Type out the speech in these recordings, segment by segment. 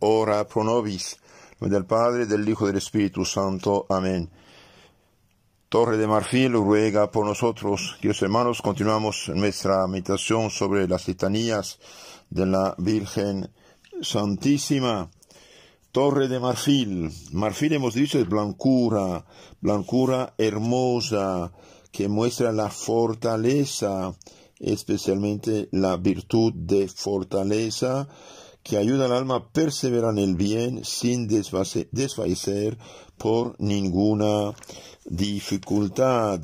ora pro nobis, del Padre, del Hijo, del Espíritu Santo. Amén. Torre de Marfil ruega por nosotros. Dios hermanos, continuamos nuestra meditación sobre las titanías de la Virgen Santísima. Torre de Marfil. Marfil hemos dicho es blancura, blancura hermosa que muestra la fortaleza, especialmente la virtud de fortaleza que ayuda al alma a perseverar en el bien sin desfallecer por ninguna dificultad.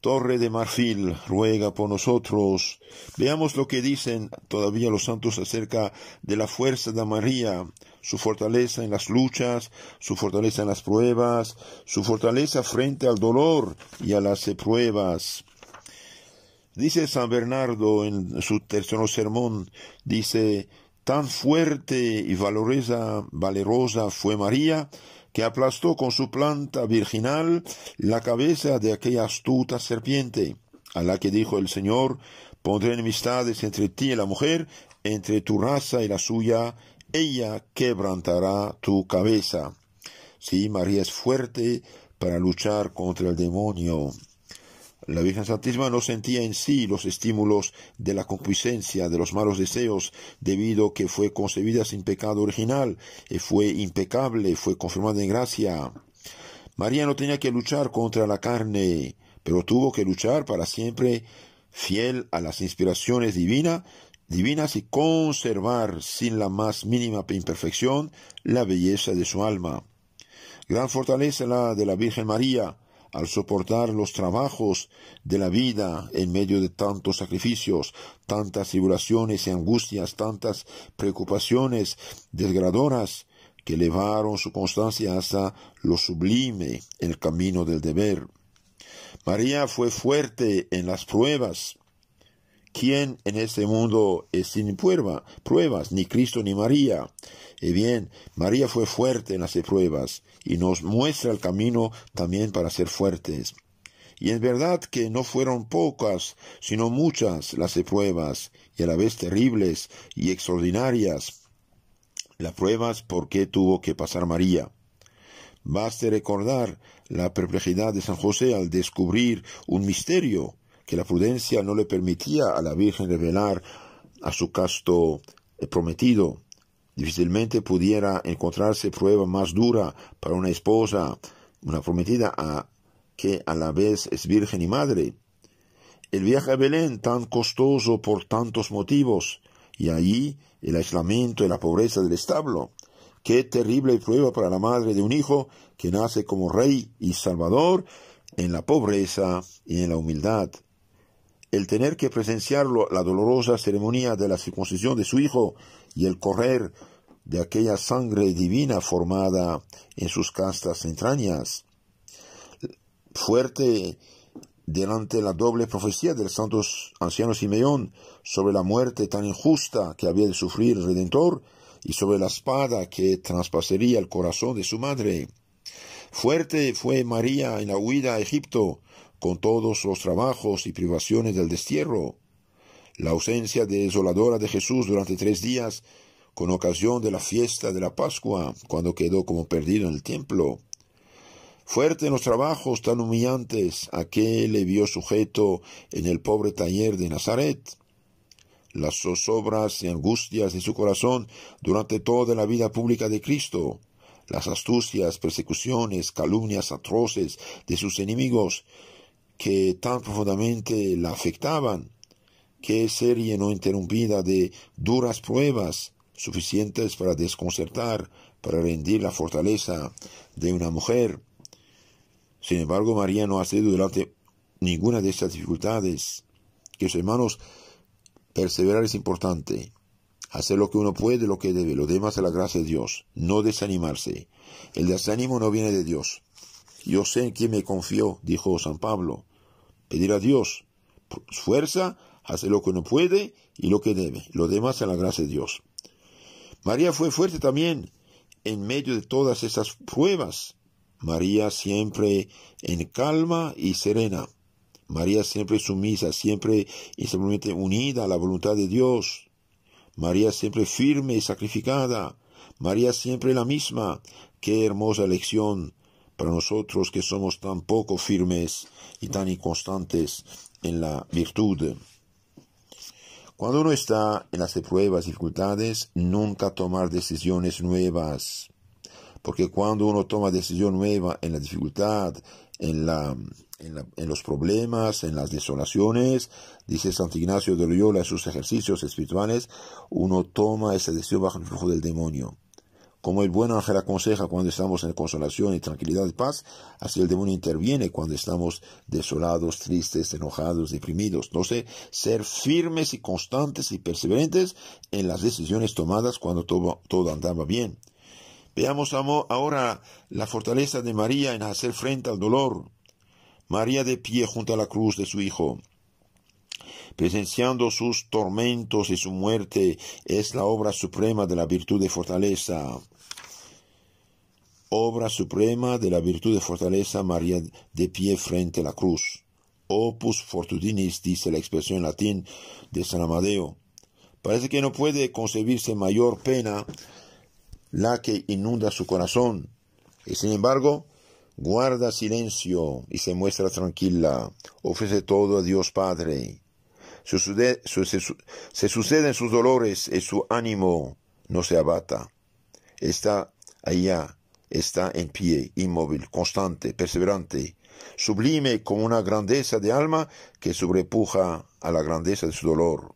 Torre de Marfil, ruega por nosotros. Veamos lo que dicen todavía los santos acerca de la fuerza de María, su fortaleza en las luchas, su fortaleza en las pruebas, su fortaleza frente al dolor y a las pruebas. Dice San Bernardo en su tercero sermón, dice, tan fuerte y valerosa fue María, que aplastó con su planta virginal la cabeza de aquella astuta serpiente, a la que dijo el Señor, pondré enemistades entre ti y la mujer, entre tu raza y la suya, ella quebrantará tu cabeza. Sí, María es fuerte para luchar contra el demonio. La Virgen Santísima no sentía en sí los estímulos de la concupiscencia, de los malos deseos, debido que fue concebida sin pecado original, y eh, fue impecable, fue confirmada en gracia. María no tenía que luchar contra la carne, pero tuvo que luchar para siempre fiel a las inspiraciones divinas, divinas y conservar sin la más mínima imperfección la belleza de su alma. Gran fortaleza la de la Virgen María, al soportar los trabajos de la vida en medio de tantos sacrificios, tantas tribulaciones y angustias, tantas preocupaciones desgradoras que elevaron su constancia hasta lo sublime el camino del deber. María fue fuerte en las pruebas, ¿Quién en este mundo es sin prueba, pruebas, ni Cristo ni María? Y eh, bien, María fue fuerte en las pruebas y nos muestra el camino también para ser fuertes. Y es verdad que no fueron pocas, sino muchas las pruebas, y a la vez terribles y extraordinarias. Las pruebas por qué tuvo que pasar María. Baste recordar la perplejidad de San José al descubrir un misterio que la prudencia no le permitía a la Virgen revelar a su casto eh, prometido. Difícilmente pudiera encontrarse prueba más dura para una esposa, una prometida que a la vez es virgen y madre. El viaje a Belén tan costoso por tantos motivos, y allí el aislamiento y la pobreza del establo. Qué terrible prueba para la madre de un hijo que nace como rey y salvador en la pobreza y en la humildad el tener que presenciarlo la dolorosa ceremonia de la circuncisión de su hijo y el correr de aquella sangre divina formada en sus castas entrañas. Fuerte delante la doble profecía del santo anciano Simeón sobre la muerte tan injusta que había de sufrir el Redentor y sobre la espada que traspasaría el corazón de su madre. Fuerte fue María en la huida a Egipto, con todos los trabajos y privaciones del destierro, la ausencia desoladora de Jesús durante tres días, con ocasión de la fiesta de la Pascua, cuando quedó como perdido en el templo. Fuerte en los trabajos tan humillantes a que le vio sujeto en el pobre taller de Nazaret. Las zozobras y angustias de su corazón durante toda la vida pública de Cristo, las astucias, persecuciones, calumnias atroces de sus enemigos, que tan profundamente la afectaban, que serie no interrumpida de duras pruebas suficientes para desconcertar, para rendir la fortaleza de una mujer. Sin embargo, María no ha sido delante ninguna de estas dificultades. Que sus hermanos, perseverar es importante. Hacer lo que uno puede, lo que debe, lo demás es la gracia de Dios. No desanimarse. El desánimo no viene de Dios. Yo sé en quién me confió, dijo San Pablo. Pedir a Dios fuerza, hace lo que no puede y lo que debe. Lo demás a la gracia de Dios. María fue fuerte también en medio de todas esas pruebas. María siempre en calma y serena. María siempre sumisa, siempre y simplemente unida a la voluntad de Dios. María siempre firme y sacrificada. María siempre la misma. Qué hermosa lección para nosotros que somos tan poco firmes y tan inconstantes en la virtud. Cuando uno está en las pruebas y dificultades, nunca tomar decisiones nuevas. Porque cuando uno toma decisión nueva en la dificultad, en, los problemas, en las desolaciones, dice Santo Ignacio de Loyola en sus ejercicios espirituales, uno toma esa decisión bajo el flujo del demonio. Como el buen ángel aconseja cuando estamos en consolación y tranquilidad y paz, así el demonio interviene cuando estamos desolados, tristes, enojados, deprimidos. No sé, ser firmes y constantes y perseverantes en las decisiones tomadas cuando todo, todo andaba bien. Veamos ahora la fortaleza de María en hacer frente al dolor. María de pie junto a la cruz de su Hijo presenciando sus tormentos y su muerte, es la obra suprema de la virtud de fortaleza obra suprema de la virtud de fortaleza María de pie frente a la cruz. Opus fortudinis, dice la expresión en latín de San Amadeo. Parece que no puede concebirse mayor pena la que inunda su corazón, y sin embargo guarda silencio y se muestra tranquila, ofrece todo a Dios Padre. se, se suceden sus dolores y su ánimo no se abata. Está allá está en pie, inmóvil, constante, perseverante, sublime con una grandeza de alma que sobrepuja a la grandeza de su dolor.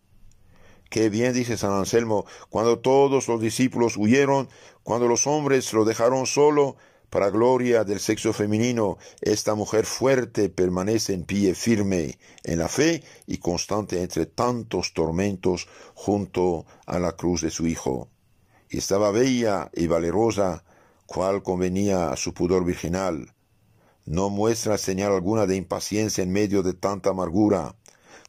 Qué bien dice San Anselmo, cuando todos los discípulos huyeron, cuando los hombres lo dejaron solo, para gloria del sexo femenino, esta mujer fuerte permanece en pie firme en la fe y constante entre tantos tormentos junto a la cruz de su Hijo. Y estaba bella y valerosa, cual convenía a su pudor virginal. No muestra señal alguna de impaciencia en medio de tanta amargura.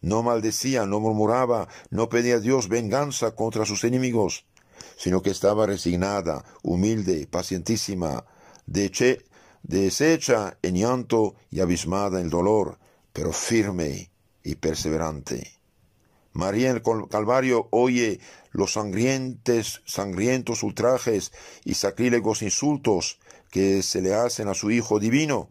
No maldecía, no murmuraba, no pedía a Dios venganza contra sus enemigos, sino que estaba resignada, humilde, pacientísima, deshecha en llanto y abismada en dolor, pero firme y perseverante. María en el Calvario oye los sangrientes, sangrientos ultrajes y sacrílegos insultos que se le hacen a su Hijo Divino.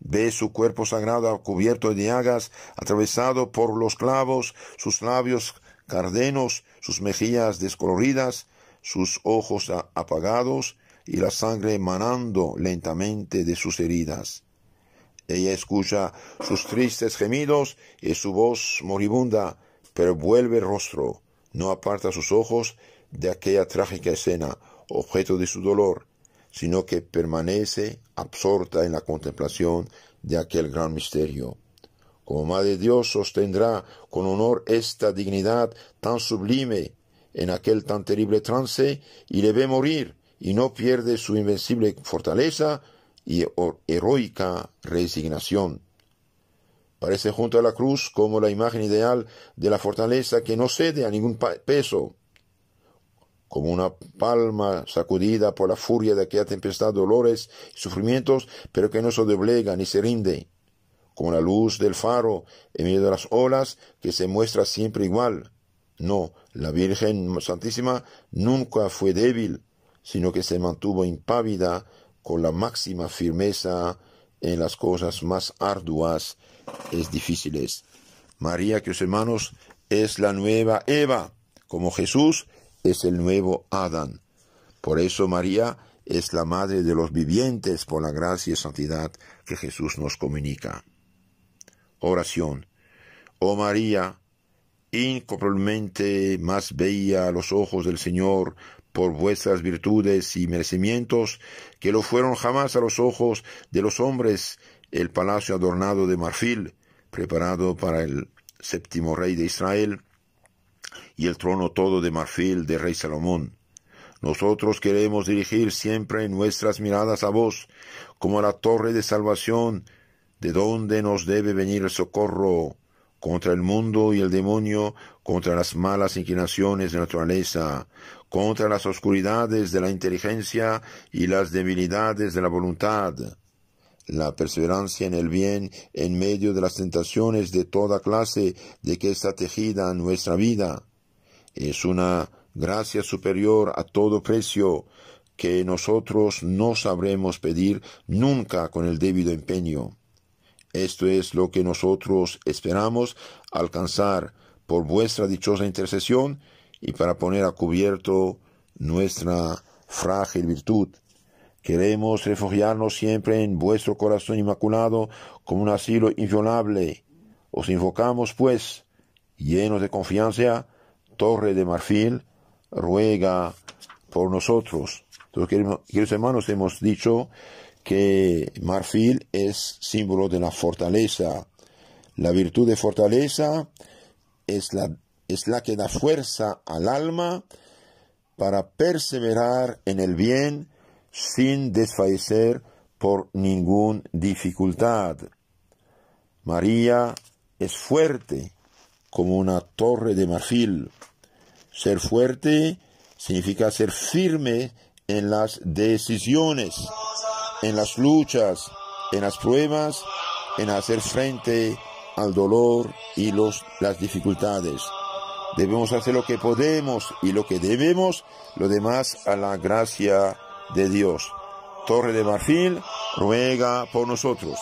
Ve su cuerpo sagrado cubierto de llagas, atravesado por los clavos, sus labios cardenos, sus mejillas descoloridas, sus ojos apagados y la sangre emanando lentamente de sus heridas. Ella escucha sus tristes gemidos y su voz moribunda pero vuelve el rostro, no aparta sus ojos de aquella trágica escena, objeto de su dolor, sino que permanece absorta en la contemplación de aquel gran misterio. Como Madre Dios sostendrá con honor esta dignidad tan sublime en aquel tan terrible trance y le ve morir y no pierde su invencible fortaleza y heroica resignación. Parece junto a la cruz como la imagen ideal de la fortaleza que no cede a ningún peso. Como una palma sacudida por la furia de aquella tempestad dolores y sufrimientos, pero que no se doblega ni se rinde. Como la luz del faro en medio de las olas que se muestra siempre igual. No, la Virgen Santísima nunca fue débil, sino que se mantuvo impávida con la máxima firmeza en las cosas más arduas es difíciles. María, que os hermanos, es la nueva Eva, como Jesús es el nuevo Adán. Por eso María es la madre de los vivientes por la gracia y santidad que Jesús nos comunica. Oración. Oh María, incomparablemente más bella a los ojos del Señor por vuestras virtudes y merecimientos que lo fueron jamás a los ojos de los hombres el palacio adornado de marfil, preparado para el séptimo rey de Israel, y el trono todo de marfil del rey Salomón. Nosotros queremos dirigir siempre nuestras miradas a vos, como la torre de salvación, de donde nos debe venir el socorro contra el mundo y el demonio, contra las malas inclinaciones de naturaleza, contra las oscuridades de la inteligencia y las debilidades de la voluntad la perseverancia en el bien en medio de las tentaciones de toda clase de que está tejida nuestra vida. Es una gracia superior a todo precio que nosotros no sabremos pedir nunca con el debido empeño. Esto es lo que nosotros esperamos alcanzar por vuestra dichosa intercesión y para poner a cubierto nuestra frágil virtud Queremos refugiarnos siempre en vuestro corazón inmaculado como un asilo inviolable. Os invocamos, pues, llenos de confianza, Torre de Marfil, ruega por nosotros. Entonces, queridos, hermanos, hemos dicho que marfil es símbolo de la fortaleza. La virtud de fortaleza es la, es la que da fuerza al alma para perseverar en el bien sin desfallecer por ninguna dificultad. María es fuerte como una torre de marfil. Ser fuerte significa ser firme en las decisiones, en las luchas, en las pruebas, en hacer frente al dolor y los, las dificultades. Debemos hacer lo que podemos y lo que debemos, lo demás a la gracia de Dios. Torre de Marfil, ruega por nosotros.